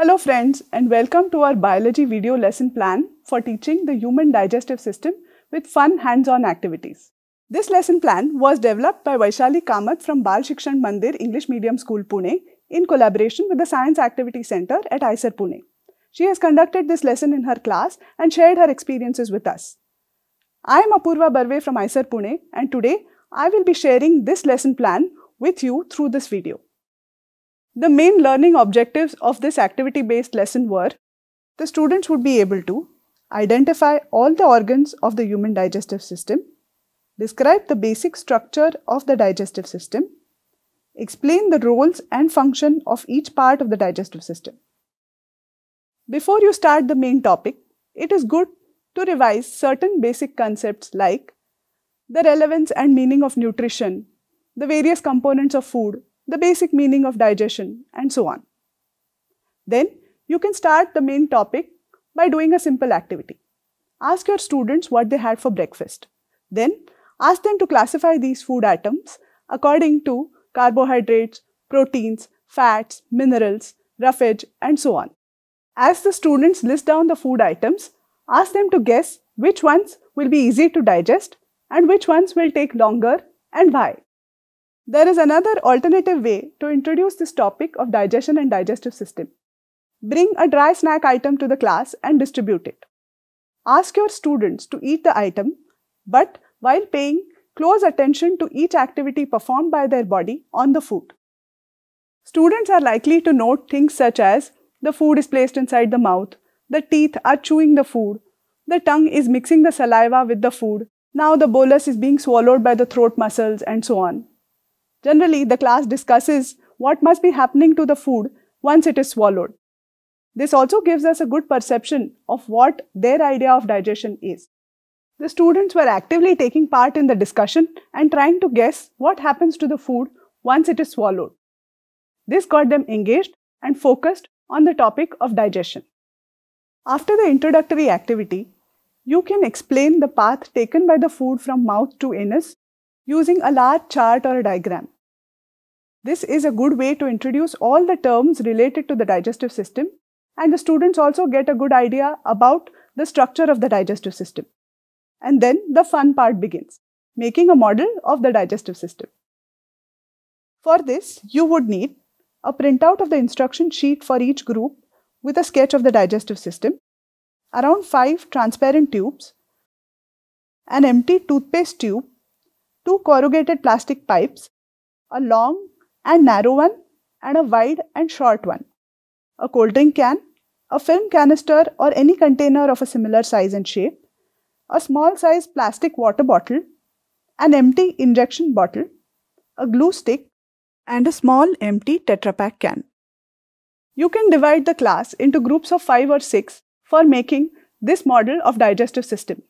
Hello friends and welcome to our biology video lesson plan for teaching the human digestive system with fun hands-on activities. This lesson plan was developed by Vaishali Kamath from Bal Shikshan Mandir English Medium School Pune in collaboration with the Science Activity Center at Iser Pune. She has conducted this lesson in her class and shared her experiences with us. I am Apurva Barve from Iser Pune and today I will be sharing this lesson plan with you through this video. The main learning objectives of this activity-based lesson were the students would be able to identify all the organs of the human digestive system, describe the basic structure of the digestive system, explain the roles and function of each part of the digestive system. Before you start the main topic, it is good to revise certain basic concepts like the relevance and meaning of nutrition, the various components of food, the basic meaning of digestion, and so on. Then you can start the main topic by doing a simple activity. Ask your students what they had for breakfast. Then ask them to classify these food items according to carbohydrates, proteins, fats, minerals, roughage, and so on. As the students list down the food items, ask them to guess which ones will be easy to digest and which ones will take longer and why. There is another alternative way to introduce this topic of digestion and digestive system. Bring a dry snack item to the class and distribute it. Ask your students to eat the item, but while paying close attention to each activity performed by their body on the food. Students are likely to note things such as the food is placed inside the mouth, the teeth are chewing the food, the tongue is mixing the saliva with the food, now the bolus is being swallowed by the throat muscles and so on. Generally, the class discusses what must be happening to the food once it is swallowed. This also gives us a good perception of what their idea of digestion is. The students were actively taking part in the discussion and trying to guess what happens to the food once it is swallowed. This got them engaged and focused on the topic of digestion. After the introductory activity, you can explain the path taken by the food from mouth to anus using a large chart or a diagram. This is a good way to introduce all the terms related to the digestive system and the students also get a good idea about the structure of the digestive system. And then the fun part begins, making a model of the digestive system. For this, you would need a printout of the instruction sheet for each group with a sketch of the digestive system, around 5 transparent tubes, an empty toothpaste tube, two corrugated plastic pipes, a long and narrow one and a wide and short one. A cold drink can, a film canister or any container of a similar size and shape, a small size plastic water bottle, an empty injection bottle, a glue stick and a small empty Tetra Pak can. You can divide the class into groups of 5 or 6 for making this model of digestive system.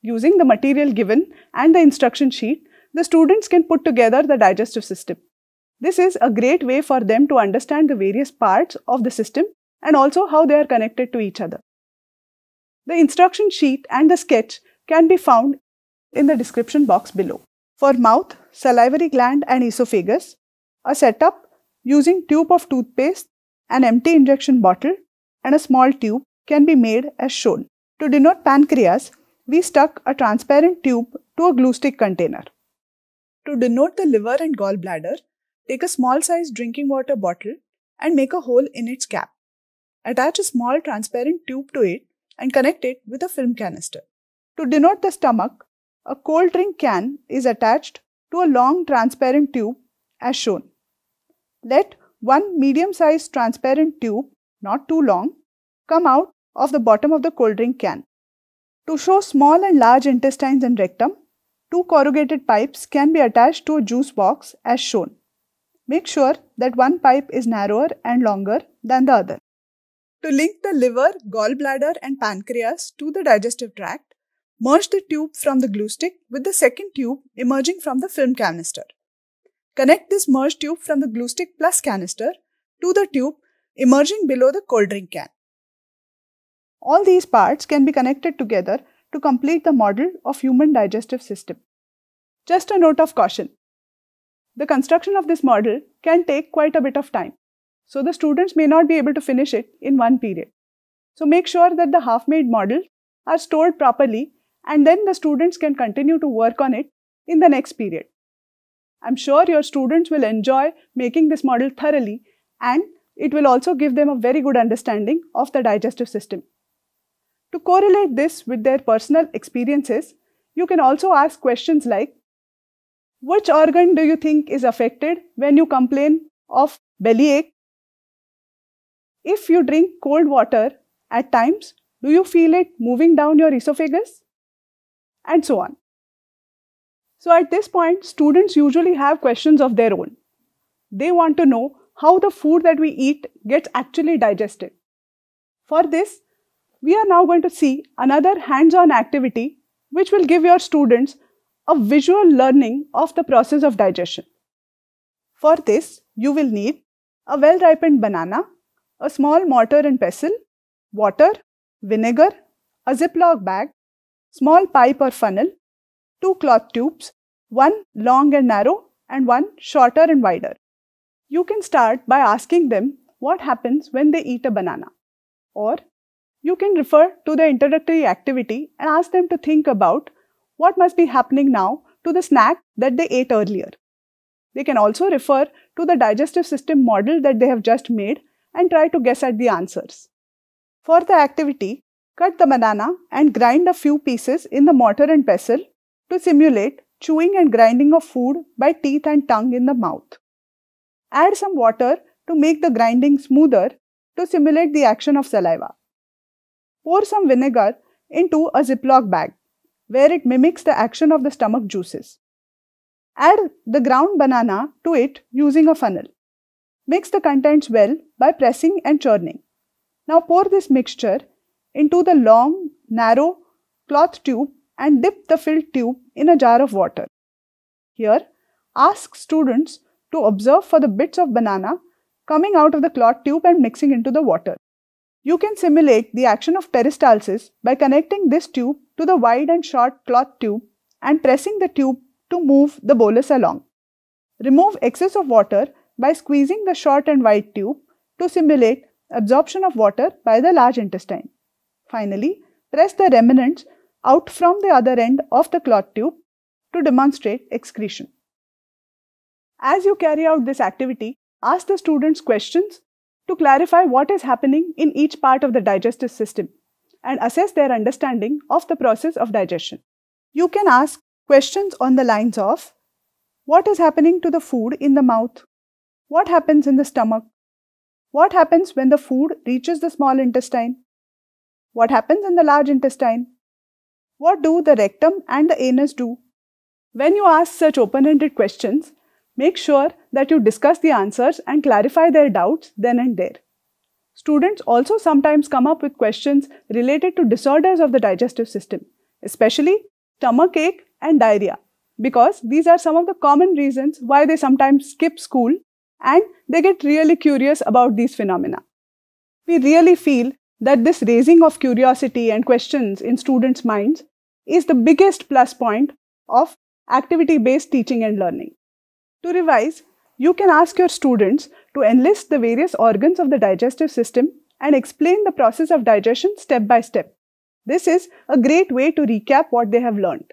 Using the material given and the instruction sheet, the students can put together the digestive system. This is a great way for them to understand the various parts of the system and also how they are connected to each other. The instruction sheet and the sketch can be found in the description box below. For mouth, salivary gland and esophagus, a setup using tube of toothpaste, an empty injection bottle and a small tube can be made as shown. To denote pancreas, we stuck a transparent tube to a glue stick container. To denote the liver and gallbladder, Take a small sized drinking water bottle and make a hole in its cap. Attach a small transparent tube to it and connect it with a film canister. To denote the stomach, a cold drink can is attached to a long transparent tube as shown. Let one medium sized transparent tube, not too long, come out of the bottom of the cold drink can. To show small and large intestines and rectum, two corrugated pipes can be attached to a juice box as shown. Make sure that one pipe is narrower and longer than the other. To link the liver, gallbladder, and pancreas to the digestive tract, merge the tube from the glue stick with the second tube emerging from the film canister. Connect this merged tube from the glue stick plus canister to the tube emerging below the cold drink can. All these parts can be connected together to complete the model of human digestive system. Just a note of caution, the construction of this model can take quite a bit of time, so the students may not be able to finish it in one period. So make sure that the half-made models are stored properly and then the students can continue to work on it in the next period. I'm sure your students will enjoy making this model thoroughly and it will also give them a very good understanding of the digestive system. To correlate this with their personal experiences, you can also ask questions like, which organ do you think is affected when you complain of belly ache? If you drink cold water at times, do you feel it moving down your esophagus? And so on. So at this point, students usually have questions of their own. They want to know how the food that we eat gets actually digested. For this, we are now going to see another hands-on activity which will give your students a visual learning of the process of digestion. For this, you will need a well-ripened banana, a small mortar and pestle, water, vinegar, a ziplock bag, small pipe or funnel, two cloth tubes, one long and narrow and one shorter and wider. You can start by asking them what happens when they eat a banana. Or you can refer to the introductory activity and ask them to think about what must be happening now to the snack that they ate earlier. They can also refer to the digestive system model that they have just made and try to guess at the answers. For the activity, cut the banana and grind a few pieces in the mortar and pestle to simulate chewing and grinding of food by teeth and tongue in the mouth. Add some water to make the grinding smoother to simulate the action of saliva. Pour some vinegar into a ziplock bag where it mimics the action of the stomach juices. Add the ground banana to it using a funnel. Mix the contents well by pressing and churning. Now pour this mixture into the long, narrow cloth tube and dip the filled tube in a jar of water. Here, ask students to observe for the bits of banana coming out of the cloth tube and mixing into the water. You can simulate the action of peristalsis by connecting this tube to the wide and short cloth tube and pressing the tube to move the bolus along. Remove excess of water by squeezing the short and wide tube to simulate absorption of water by the large intestine. Finally, press the remnants out from the other end of the cloth tube to demonstrate excretion. As you carry out this activity, ask the students questions to clarify what is happening in each part of the digestive system and assess their understanding of the process of digestion. You can ask questions on the lines of what is happening to the food in the mouth, what happens in the stomach, what happens when the food reaches the small intestine, what happens in the large intestine, what do the rectum and the anus do. When you ask such open-ended questions, Make sure that you discuss the answers and clarify their doubts then and there. Students also sometimes come up with questions related to disorders of the digestive system, especially stomach ache and diarrhea, because these are some of the common reasons why they sometimes skip school and they get really curious about these phenomena. We really feel that this raising of curiosity and questions in students' minds is the biggest plus point of activity-based teaching and learning. To revise, you can ask your students to enlist the various organs of the digestive system and explain the process of digestion step by step. This is a great way to recap what they have learned.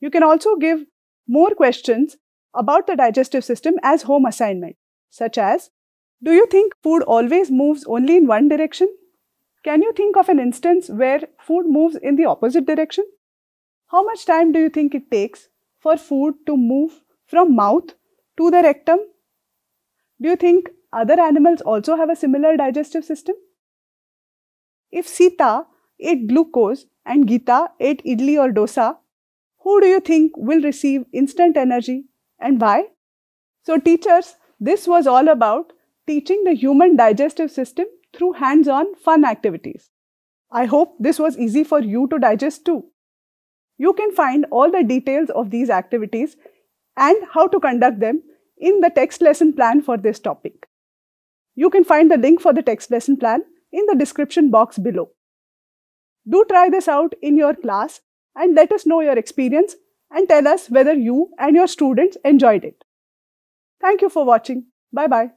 You can also give more questions about the digestive system as home assignment, such as Do you think food always moves only in one direction? Can you think of an instance where food moves in the opposite direction? How much time do you think it takes for food to move from mouth to the rectum. Do you think other animals also have a similar digestive system? If Sita ate glucose and Gita ate idli or dosa, who do you think will receive instant energy and why? So teachers, this was all about teaching the human digestive system through hands-on fun activities. I hope this was easy for you to digest too. You can find all the details of these activities and how to conduct them in the text lesson plan for this topic. You can find the link for the text lesson plan in the description box below. Do try this out in your class and let us know your experience and tell us whether you and your students enjoyed it. Thank you for watching. Bye-bye.